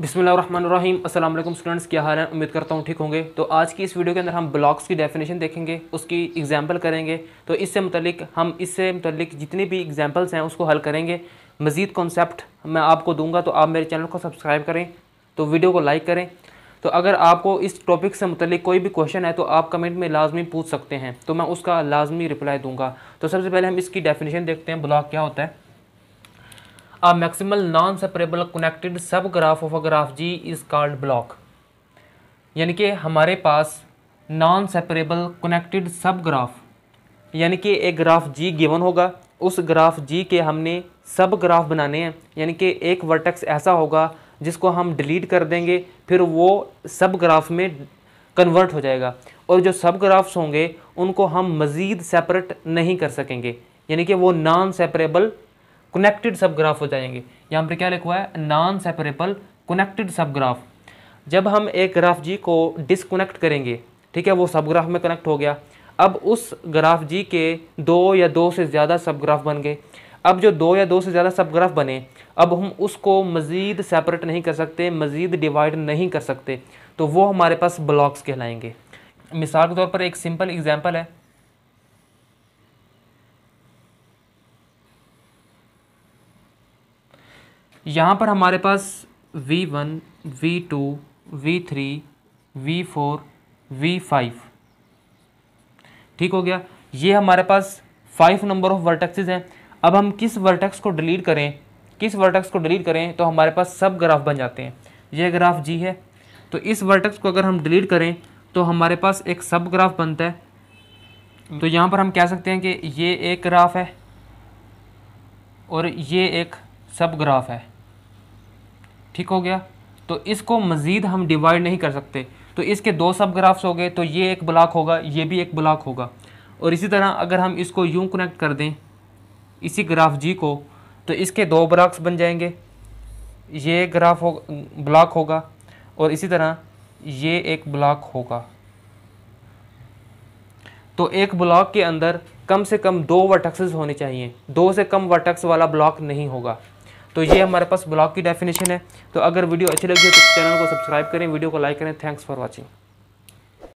बिसमीम असल स्टूडेंट्स क्या हाल है उम्मीद करता हूँ ठीक होंगे तो आज की इस वीडियो के अंदर हम ब्लॉक्स की डेफिनेशन देखेंगे उसकी एग्जांपल करेंगे तो इससे मतलब हम इससे मतलब जितने भी एग्जाम्पल्स हैं उसको हल करेंगे मज़ीद कॉन्सेप्ट मैं आपको दूंगा तो आप मेरे चैनल को सब्सक्राइब करें तो वीडियो को लाइक करें तो अगर आपको इस टॉपिक से मतलब कोई भी क्वेश्चन है तो आप कमेंट में लाजमी पूछ सकते हैं तो मैं उसका लाजमी रिप्लाई दूँगा तो सबसे पहले हम इसकी डेफिनेशन देखते हैं ब्लॉक क्या होता है maximal non separable connected sub graph of a graph G is called block यानी कि हमारे पास non separable connected sub graph यानी कि एक ग्राफ जी गिवन होगा उस ग्राफ जी के हमने सब ग्राफ बनाने हैं यानी कि एक वर्टेक्स ऐसा होगा जिसको हम डिलीट कर देंगे फिर वो सब ग्राफ में कन्वर्ट हो जाएगा और जो सब ग्राफ्स होंगे उनको हम मज़ीद सेपरेट नहीं कर सकेंगे यानी कि वो non separable connected sub graph हो जाएंगे यहाँ पर क्या लिखा हुआ है non separable connected sub graph जब हम एक ग्राफ जी को डिसकनेक्ट करेंगे ठीक है वो सब ग्राफ में कनेक्ट हो गया अब उस ग्राफ जी के दो या दो से ज़्यादा सब ग्राफ बन गए अब जो दो या दो से ज़्यादा सब ग्राफ बने अब हम उसको मज़ीद सेपरेट नहीं कर सकते मज़ीद डिवाइड नहीं कर सकते तो वो हमारे पास ब्लॉक्स कहलाएंगे मिसाल के तौर पर एक सिंपल एग्जाम्पल है यहाँ पर हमारे पास V one V two V three V four V ठीक हो गया ये हमारे पास फाइव नंबर ऑफ वर्टेक्सेस हैं अब हम किस वर्टेक्स को डिलीट करें किस वर्टेक्स को डिलीट करें तो हमारे पास सब ग्राफ बन जाते हैं ये ग्राफ जी है तो इस वर्टेक्स को अगर हम डिलीट करें तो हमारे पास एक सब ग्राफ बनता है तो यहाँ पर हम कह सकते हैं कि ये एक ग्राफ है और ये एक सब ग्राफ है ठीक हो गया तो इसको मज़ीद हम डिवाइड नहीं कर सकते तो इसके दो सब ग्राफ्स हो गए तो ये एक ब्लॉक होगा ये भी एक ब्लॉक होगा और इसी तरह अगर हम इसको यूं कनेक्ट कर दें इसी ग्राफ जी को तो इसके दो ब्लॉक्स बन जाएंगे ये ग्राफ हो ब्लॉक होगा और इसी तरह ये एक ब्लॉक होगा तो एक ब्लॉक के अंदर कम से कम दो वर्टक्सेस होने चाहिए दो से कम वर्टक्स वाला ब्लॉक नहीं होगा तो ये हमारे पास ब्लॉग की डेफिनेशन है तो अगर वीडियो अच्छी लगी हो तो चैनल को सब्सक्राइब करें वीडियो को लाइक करें थैंक्स फॉर वॉचिंग